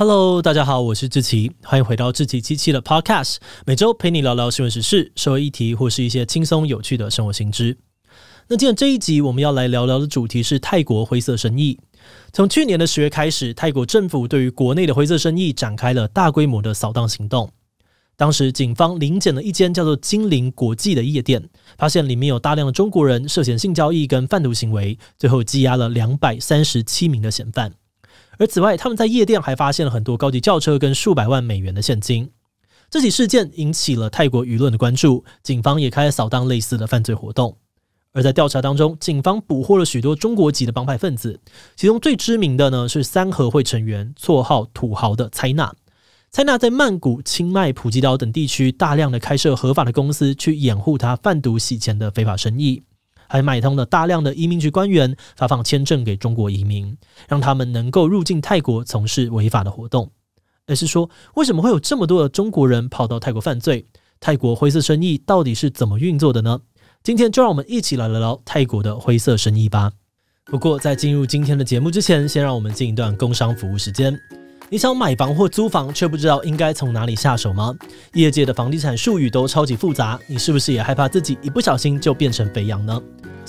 Hello，大家好，我是志奇，欢迎回到志奇机器的 Podcast，每周陪你聊聊新闻时事、社会议题或是一些轻松有趣的生活新知。那今天这一集我们要来聊聊的主题是泰国灰色生意，从去年的十月开始，泰国政府对于国内的灰色生意展开了大规模的扫荡行动。当时警方临检了一间叫做“精灵国际”的夜店，发现里面有大量的中国人涉嫌性交易跟贩毒行为，最后羁押了两百三十七名的嫌犯。而此外，他们在夜店还发现了很多高级轿车跟数百万美元的现金。这起事件引起了泰国舆论的关注，警方也开始扫荡类似的犯罪活动。而在调查当中，警方捕获了许多中国籍的帮派分子，其中最知名的呢是三合会成员绰号“土豪”的猜娜。猜娜在曼谷、清迈、普吉岛等地区大量的开设合法的公司，去掩护他贩毒洗钱的非法生意。还买通了大量的移民局官员，发放签证给中国移民，让他们能够入境泰国从事违法的活动。而是说，为什么会有这么多的中国人跑到泰国犯罪？泰国灰色生意到底是怎么运作的呢？今天就让我们一起来聊聊泰国的灰色生意吧。不过，在进入今天的节目之前，先让我们进一段工商服务时间。你想买房或租房，却不知道应该从哪里下手吗？业界的房地产术语都超级复杂，你是不是也害怕自己一不小心就变成肥羊呢？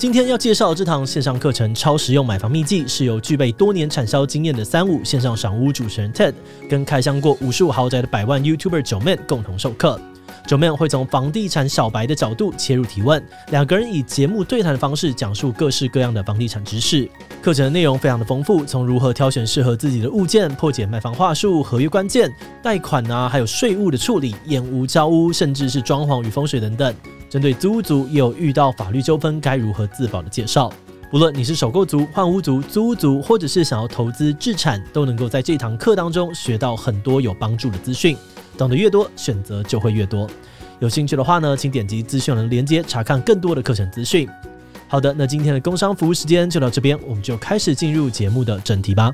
今天要介绍这堂线上课程《超实用买房秘籍》，是由具备多年产销经验的三五线上赏屋主持人 Ted 跟开箱过五十五豪宅的百万 YouTuber 九 man 共同授课。九 man 会从房地产小白的角度切入提问，两个人以节目对谈的方式讲述各式各样的房地产知识。课程的内容非常的丰富，从如何挑选适合自己的物件、破解卖房话术、合约关键、贷款啊，还有税务的处理、验屋、交屋，甚至是装潢与风水等等。针对租屋族也有遇到法律纠纷该如何自保的介绍，不论你是首购族、换屋族、租屋族，或者是想要投资置产，都能够在这堂课当中学到很多有帮助的资讯。懂得越多，选择就会越多。有兴趣的话呢，请点击资讯栏连接查看更多的课程资讯。好的，那今天的工商服务时间就到这边，我们就开始进入节目的正题吧。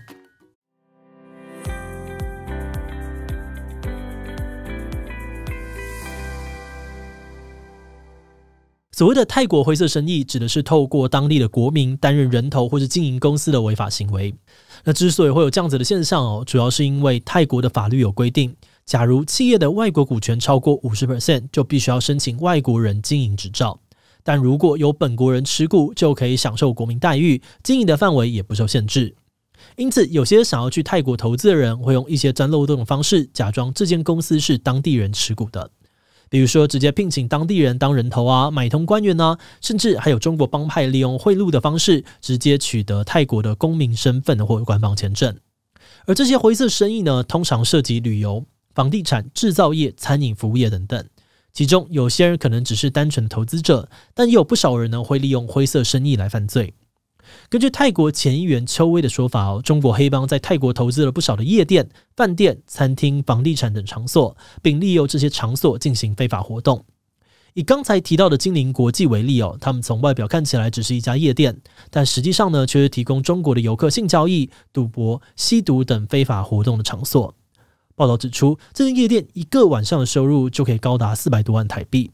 所谓的泰国灰色生意，指的是透过当地的国民担任人头或者经营公司的违法行为。那之所以会有这样子的现象哦，主要是因为泰国的法律有规定，假如企业的外国股权超过五十 percent，就必须要申请外国人经营执照。但如果有本国人持股，就可以享受国民待遇，经营的范围也不受限制。因此，有些想要去泰国投资的人，会用一些钻漏洞的方式，假装这间公司是当地人持股的。比如说，直接聘请当地人当人头啊，买通官员啊，甚至还有中国帮派利用贿赂的方式，直接取得泰国的公民身份或官方签证。而这些灰色生意呢，通常涉及旅游、房地产、制造业、餐饮服务业等等。其中有些人可能只是单纯的投资者，但也有不少人呢会利用灰色生意来犯罪。根据泰国前议员邱威的说法哦，中国黑帮在泰国投资了不少的夜店、饭店、餐厅、房地产等场所，并利用这些场所进行非法活动。以刚才提到的精灵国际为例哦，他们从外表看起来只是一家夜店，但实际上呢，却是提供中国的游客性交易、赌博、吸毒等非法活动的场所。报道指出，这间夜店一个晚上的收入就可以高达四百多万台币。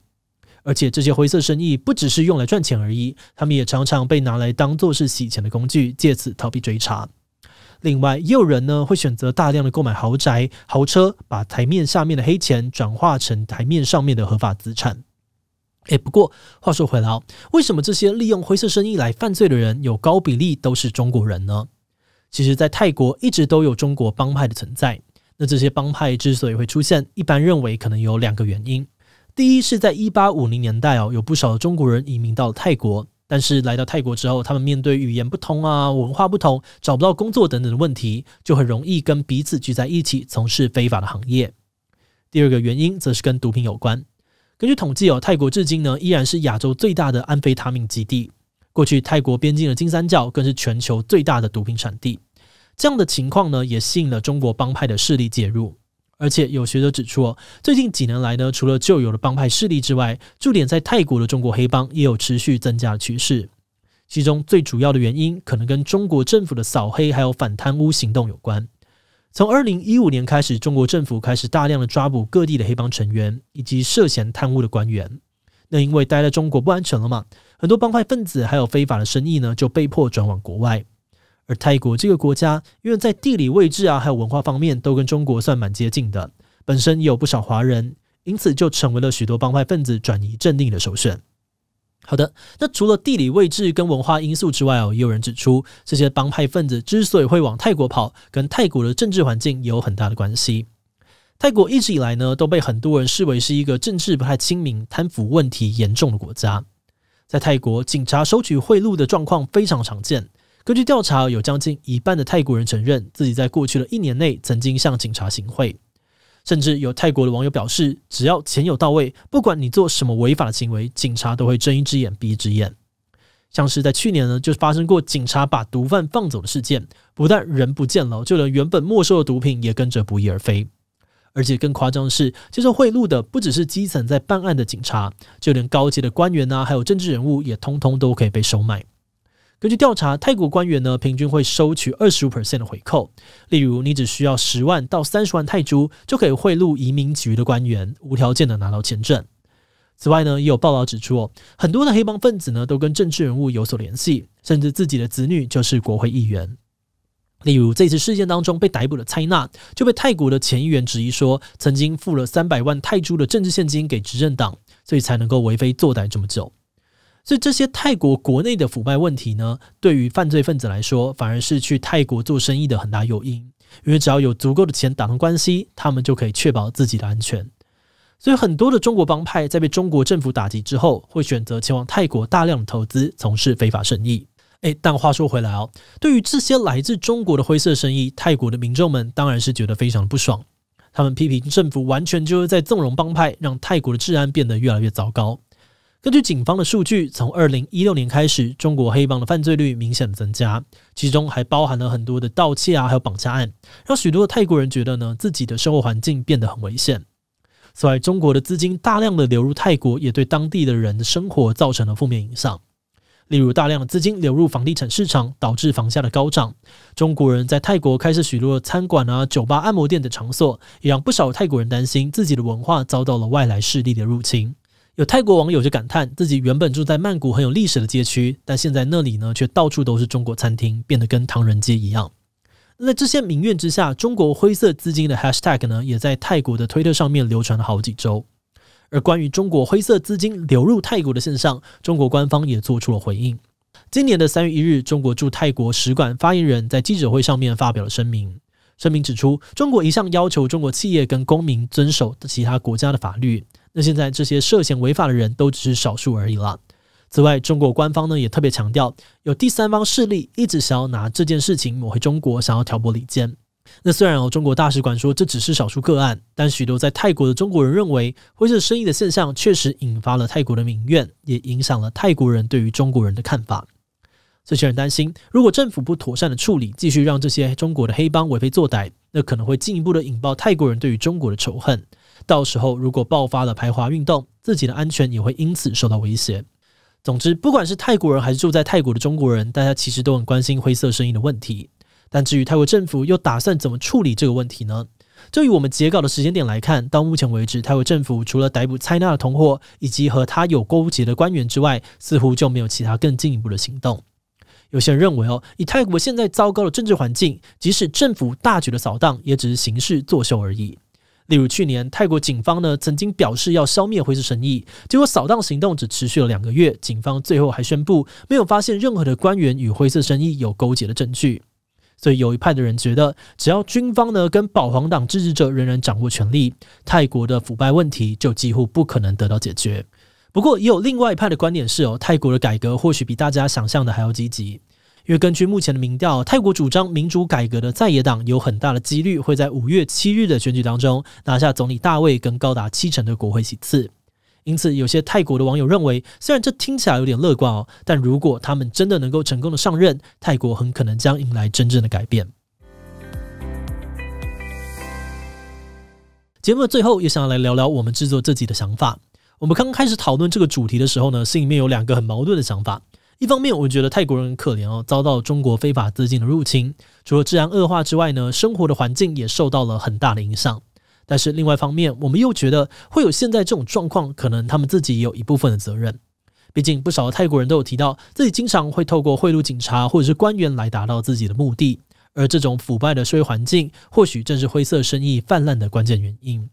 而且这些灰色生意不只是用来赚钱而已，他们也常常被拿来当做是洗钱的工具，借此逃避追查。另外，也有人呢会选择大量的购买豪宅、豪车，把台面下面的黑钱转化成台面上面的合法资产。诶，不过话说回来为什么这些利用灰色生意来犯罪的人有高比例都是中国人呢？其实，在泰国一直都有中国帮派的存在。那这些帮派之所以会出现，一般认为可能有两个原因。第一是在一八五零年代哦，有不少的中国人移民到泰国，但是来到泰国之后，他们面对语言不通啊、文化不同、找不到工作等等的问题，就很容易跟彼此聚在一起从事非法的行业。第二个原因则是跟毒品有关。根据统计哦，泰国至今呢依然是亚洲最大的安非他命基地，过去泰国边境的金三角更是全球最大的毒品产地。这样的情况呢，也吸引了中国帮派的势力介入。而且有学者指出，最近几年来呢，除了旧有的帮派势力之外，驻点在泰国的中国黑帮也有持续增加的趋势。其中最主要的原因，可能跟中国政府的扫黑还有反贪污行动有关。从二零一五年开始，中国政府开始大量的抓捕各地的黑帮成员以及涉嫌贪污的官员。那因为待在中国不安全了嘛，很多帮派分子还有非法的生意呢，就被迫转往国外。而泰国这个国家，因为在地理位置啊，还有文化方面，都跟中国算蛮接近的，本身也有不少华人，因此就成为了许多帮派分子转移阵地的首选。好的，那除了地理位置跟文化因素之外哦，也有人指出，这些帮派分子之所以会往泰国跑，跟泰国的政治环境也有很大的关系。泰国一直以来呢，都被很多人视为是一个政治不太清明、贪腐问题严重的国家。在泰国，警察收取贿赂的状况非常常见。根据调查，有将近一半的泰国人承认自己在过去的一年内曾经向警察行贿。甚至有泰国的网友表示，只要钱有到位，不管你做什么违法的行为，警察都会睁一只眼闭一只眼。像是在去年呢，就发生过警察把毒贩放走的事件，不但人不见了，就连原本没收的毒品也跟着不翼而飞。而且更夸张的是，接受贿赂的不只是基层在办案的警察，就连高级的官员啊，还有政治人物，也通通都可以被收买。根据调查，泰国官员呢平均会收取二十五 percent 的回扣。例如，你只需要十万到三十万泰铢就可以贿赂移民局的官员，无条件的拿到签证。此外呢，也有报道指出很多的黑帮分子呢都跟政治人物有所联系，甚至自己的子女就是国会议员。例如，这次事件当中被逮捕的蔡娜就被泰国的前议员质疑说，曾经付了三百万泰铢的政治现金给执政党，所以才能够为非作歹这么久。所以这些泰国国内的腐败问题呢，对于犯罪分子来说，反而是去泰国做生意的很大诱因。因为只要有足够的钱打通关系，他们就可以确保自己的安全。所以很多的中国帮派在被中国政府打击之后，会选择前往泰国大量投资，从事非法生意。诶，但话说回来哦，对于这些来自中国的灰色生意，泰国的民众们当然是觉得非常不爽。他们批评政府完全就是在纵容帮派，让泰国的治安变得越来越糟糕。根据警方的数据，从二零一六年开始，中国黑帮的犯罪率明显增加，其中还包含了很多的盗窃啊，还有绑架案，让许多的泰国人觉得呢自己的生活环境变得很危险。此外，中国的资金大量的流入泰国，也对当地的人的生活造成了负面影响。例如，大量的资金流入房地产市场，导致房价的高涨。中国人在泰国开设许多餐馆啊、酒吧、按摩店等场所，也让不少泰国人担心自己的文化遭到了外来势力的入侵。有泰国网友就感叹，自己原本住在曼谷很有历史的街区，但现在那里呢，却到处都是中国餐厅，变得跟唐人街一样。在这些民怨之下，中国灰色资金的 hashtag 呢，也在泰国的推特上面流传了好几周。而关于中国灰色资金流入泰国的现象，中国官方也做出了回应。今年的三月一日，中国驻泰国使馆发言人在记者会上面发表了声明，声明指出，中国一向要求中国企业跟公民遵守其他国家的法律。那现在这些涉嫌违法的人都只是少数而已了。此外，中国官方呢也特别强调，有第三方势力一直想要拿这件事情抹黑中国，想要挑拨离间。那虽然有中国大使馆说这只是少数个案，但许多在泰国的中国人认为，灰色生意的现象确实引发了泰国的民怨，也影响了泰国人对于中国人的看法。这些人担心，如果政府不妥善的处理，继续让这些中国的黑帮为非作歹，那可能会进一步的引爆泰国人对于中国的仇恨。到时候如果爆发了排华运动，自己的安全也会因此受到威胁。总之，不管是泰国人还是住在泰国的中国人，大家其实都很关心灰色生意的问题。但至于泰国政府又打算怎么处理这个问题呢？就以我们截稿的时间点来看，到目前为止，泰国政府除了逮捕蔡纳的同伙以及和他有勾结的官员之外，似乎就没有其他更进一步的行动。有些人认为哦，以泰国现在糟糕的政治环境，即使政府大举的扫荡，也只是形式作秀而已。例如，去年泰国警方呢曾经表示要消灭灰色生意，结果扫荡行动只持续了两个月，警方最后还宣布没有发现任何的官员与灰色生意有勾结的证据。所以有一派的人觉得，只要军方呢跟保皇党支持者仍然掌握权力，泰国的腐败问题就几乎不可能得到解决。不过也有另外一派的观点是哦，泰国的改革或许比大家想象的还要积极。因为根据目前的民调，泰国主张民主改革的在野党有很大的几率会在五月七日的选举当中拿下总理大位跟高达七成的国会席次。因此，有些泰国的网友认为，虽然这听起来有点乐观哦，但如果他们真的能够成功的上任，泰国很可能将迎来真正的改变。节目的最后，也想要来聊聊我们制作自己的想法。我们刚开始讨论这个主题的时候呢，心里面有两个很矛盾的想法。一方面，我们觉得泰国人很可怜哦，遭到中国非法资金的入侵，除了治安恶化之外呢，生活的环境也受到了很大的影响。但是另外一方面，我们又觉得会有现在这种状况，可能他们自己也有一部分的责任。毕竟不少的泰国人都有提到，自己经常会透过贿赂警察或者是官员来达到自己的目的，而这种腐败的社会环境，或许正是灰色生意泛滥的关键原因。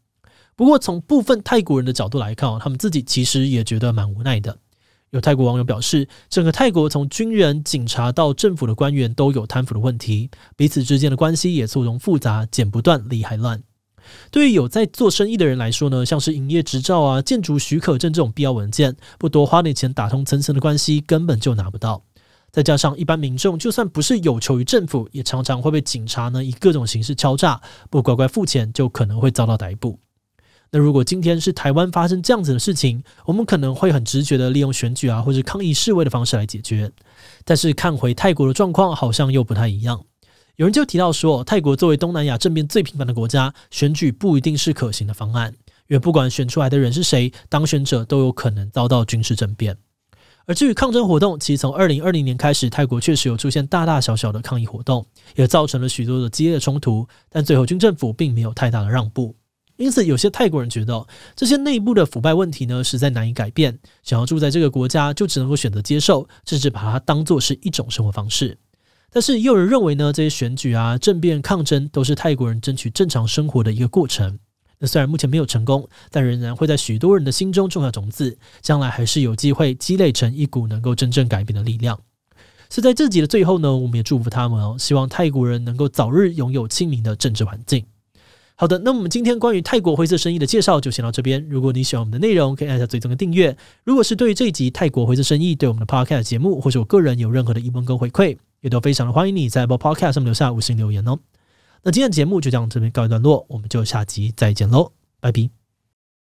不过从部分泰国人的角度来看哦，他们自己其实也觉得蛮无奈的。有泰国网友表示，整个泰国从军人、警察到政府的官员都有贪腐的问题，彼此之间的关系也错综复杂，剪不断，理还乱。对于有在做生意的人来说呢，像是营业执照啊、建筑许可证这种必要文件，不多花点钱打通层层的关系，根本就拿不到。再加上一般民众，就算不是有求于政府，也常常会被警察呢以各种形式敲诈，不乖乖付钱就可能会遭到逮捕。那如果今天是台湾发生这样子的事情，我们可能会很直觉的利用选举啊，或者抗议示威的方式来解决。但是看回泰国的状况，好像又不太一样。有人就提到说，泰国作为东南亚政变最频繁的国家，选举不一定是可行的方案，因为不管选出来的人是谁，当选者都有可能遭到军事政变。而至于抗争活动，其实从二零二零年开始，泰国确实有出现大大小小的抗议活动，也造成了许多的激烈冲突，但最后军政府并没有太大的让步。因此，有些泰国人觉得这些内部的腐败问题呢，实在难以改变。想要住在这个国家，就只能够选择接受，甚至把它当做是一种生活方式。但是，也有人认为呢，这些选举啊、政变、抗争，都是泰国人争取正常生活的一个过程。那虽然目前没有成功，但仍然会在许多人的心中种下种子，将来还是有机会积累成一股能够真正改变的力量。是在自己的最后呢，我们也祝福他们哦，希望泰国人能够早日拥有清明的政治环境。好的，那我们今天关于泰国灰色生意的介绍就先到这边。如果你喜欢我们的内容，可以按下最中的订阅。如果是对于这一集泰国灰色生意，对我们的 Podcast 节目，或是我个人有任何的疑问跟回馈，也都非常的欢迎你在播 Podcast 上面留下五星留言哦。那今天的节目就样这边告一段落，我们就下集再见喽，拜拜。